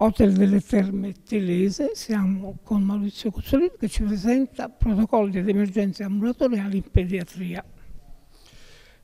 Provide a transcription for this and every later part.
Hotel delle Terme Telese, siamo con Maurizio Cuzzolino che ci presenta protocolli ed emergenze ambulatoriali in pediatria.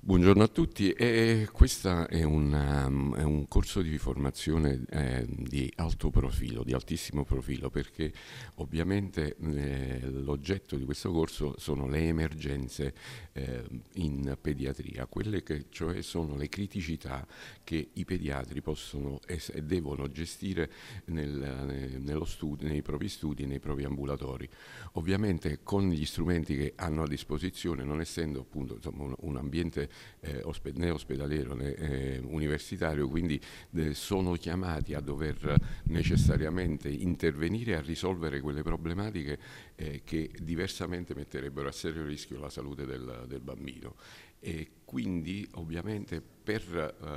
Buongiorno a tutti, eh, questo è, um, è, un corso di formazione eh, di alto profilo, di altissimo profilo, perché ovviamente eh, l'oggetto di questo corso sono le emergenze eh, in pediatria, quelle che cioè sono le criticità che i pediatri possono e devono gestire nel, eh, studio, nei propri studi, nei propri ambulatori. Ovviamente con gli strumenti che hanno a disposizione, non essendo appunto insomma, un, un ambiente eh, ospe né ospedaliero né eh, universitario, quindi eh, sono chiamati a dover necessariamente intervenire a risolvere quelle problematiche eh, che diversamente metterebbero a serio rischio la salute del, del bambino. E quindi ovviamente per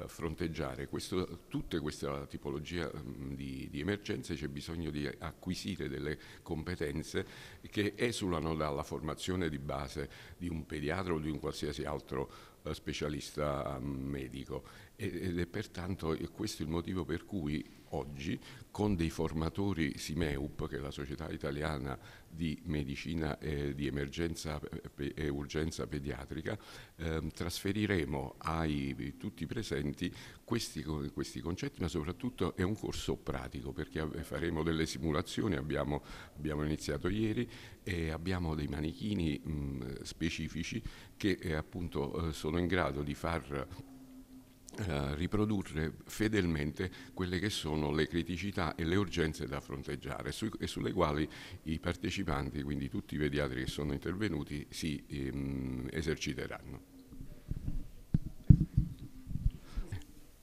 eh, fronteggiare questo, tutta questa eh, tipologia mm, di, di emergenze c'è bisogno di acquisire delle competenze che esulano dalla formazione di base di un pediatra o di un qualsiasi altro eh, specialista mm, medico ed è pertanto questo il motivo per cui oggi con dei formatori SIMEUP, che è la società italiana di medicina eh, di emergenza e urgenza pediatrica, eh, trasferiremo a tutti i presenti questi, questi, concetti, ma soprattutto è un corso pratico perché faremo delle simulazioni, abbiamo, abbiamo iniziato ieri e abbiamo dei manichini mh, specifici che eh, appunto eh, sono in grado di far eh, riprodurre fedelmente quelle che sono le criticità e le urgenze da fronteggiare su, e sulle quali i partecipanti, quindi tutti i pediatri che sono intervenuti, si ehm, eserciteranno.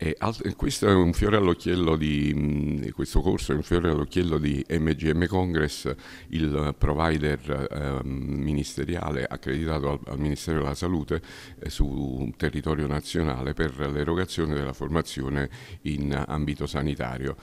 E alt- questo è un fiore all'occhiello di mm, questo corso è un fiore all'occhiello di MGM Congress, il provider eh, ministeriale accreditato al, al, Ministero della Salute eh, su territorio nazionale per l'erogazione della formazione in ambito sanitario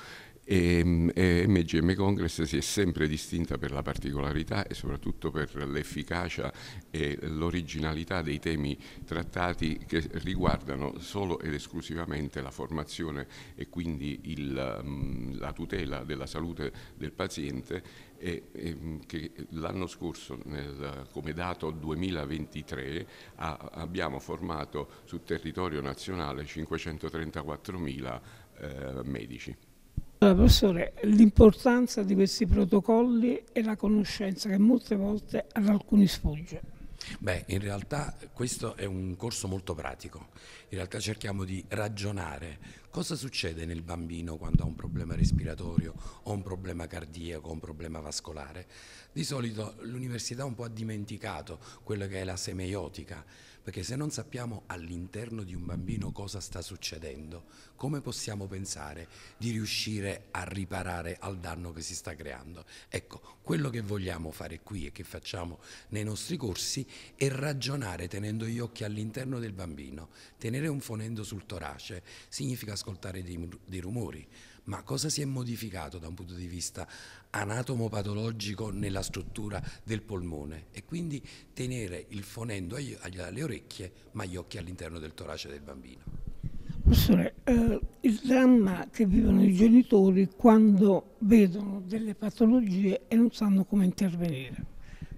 e, e MGM Congress si è sempre distinta per la particolarità e soprattutto per l'efficacia e l'originalità dei temi trattati che riguardano solo ed esclusivamente la formazione e quindi il, mm, la tutela della salute del paziente e, mm, che l'anno scorso nel, come dato 2023 a, abbiamo formato sul territorio nazionale 534.000 eh, medici. Allora, professore, l'importanza di questi protocolli e la conoscenza che molte volte ad alcuni sfugge. Beh, in realtà questo è un corso molto pratico. In realtà cerchiamo di ragionare cosa succede nel bambino quando ha un problema respiratorio o un problema cardiaco o un problema vascolare. Di solito l'università un po' ha dimenticato quello che è la semeiotica perché se non sappiamo all'interno di un bambino cosa sta succedendo, come possiamo pensare di riuscire a riparare al danno che si sta creando? Ecco, quello che vogliamo fare qui e che facciamo nei nostri corsi è ragionare tenendo gli occhi all'interno del bambino. Tenere un fonendo sul torace significa ascoltare dei, dei rumori, ma cosa si è modificato da un punto di vista anatomopatologico nella struttura del polmone e quindi tenere il fonendo alle orecchie ma gli occhi all'interno del torace del bambino. Professore, eh, il dramma che vivono i genitori quando vedono delle patologie e non sanno come intervenire.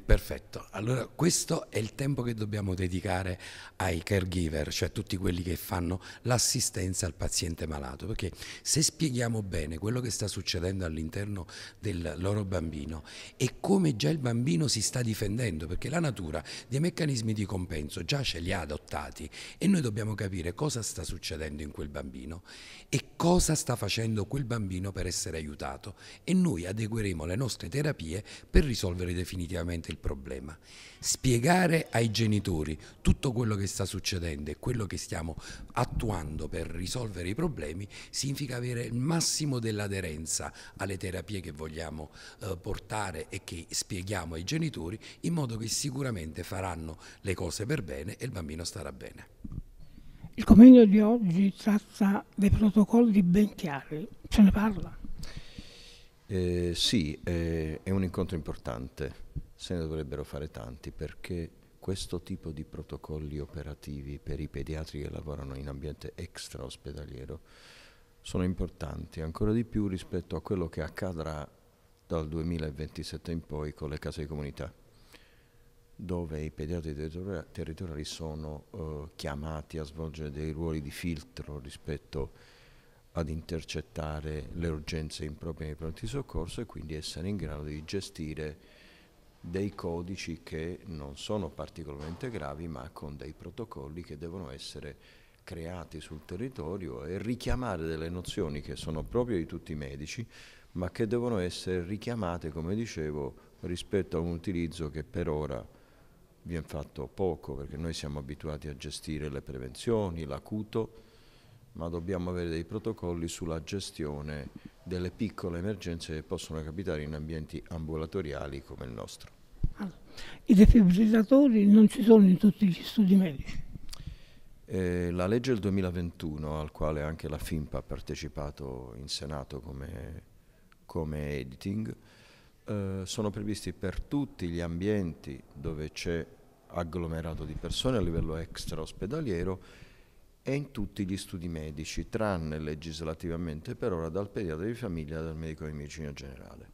Perfetto, allora questo è il tempo che dobbiamo dedicare ai caregiver, cioè a tutti quelli che fanno l'assistenza al paziente malato, perché se spieghiamo bene quello che sta succedendo all'interno del loro bambino e come già il bambino si sta difendendo, perché la natura dei meccanismi di compenso già ce li ha adottati e noi dobbiamo capire cosa sta succedendo in quel bambino e cosa sta facendo quel bambino per essere aiutato e noi adegueremo le nostre terapie per risolvere definitivamente il problema. Spiegare ai genitori tutto quello che sta succedendo e quello che stiamo attuando per risolvere i problemi significa avere il massimo dell'aderenza alle terapie che vogliamo eh, portare e che spieghiamo ai genitori in modo che sicuramente faranno le cose per bene e il bambino starà bene. Il convegno di oggi tratta dei protocolli ben chiari, ce ne parla? Eh, sì, eh, è un incontro importante se ne dovrebbero fare tanti perché questo tipo di protocolli operativi per i pediatri che lavorano in ambiente extra ospedaliero sono importanti ancora di più rispetto a quello che accadrà dal 2027 in poi con le case di comunità dove i pediatri territoriali sono eh, chiamati a svolgere dei ruoli di filtro rispetto ad intercettare le urgenze improprie nei pronti soccorso e quindi essere in grado di gestire dei codici che non sono particolarmente gravi ma con dei protocolli che devono essere creati sul territorio e richiamare delle nozioni che sono proprio di tutti i medici ma che devono essere richiamate come dicevo rispetto a un utilizzo che per ora viene fatto poco perché noi siamo abituati a gestire le prevenzioni, l'acuto ma dobbiamo avere dei protocolli sulla gestione delle piccole emergenze che possono capitare in ambienti ambulatoriali come il nostro. Allora, I defibrillatori non ci sono in tutti gli studi medici? Eh, la legge del 2021, al quale anche la FIMPA ha partecipato in Senato come, come editing, eh, sono previsti per tutti gli ambienti dove c'è agglomerato di persone a livello extra ospedaliero e in tutti gli studi medici, tranne legislativamente per ora dal pediatra di famiglia e dal medico di medicina generale.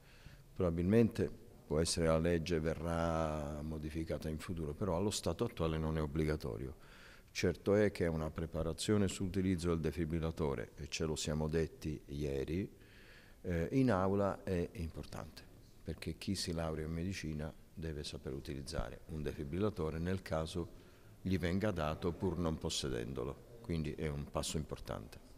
Probabilmente può essere la legge verrà modificata in futuro, però allo stato attuale non è obbligatorio. Certo è che una preparazione sull'utilizzo del defibrillatore, e ce lo siamo detti ieri, eh, in aula è importante, perché chi si laurea in medicina deve saper utilizzare un defibrillatore nel caso gli venga dato pur non possedendolo quindi è un passo importante.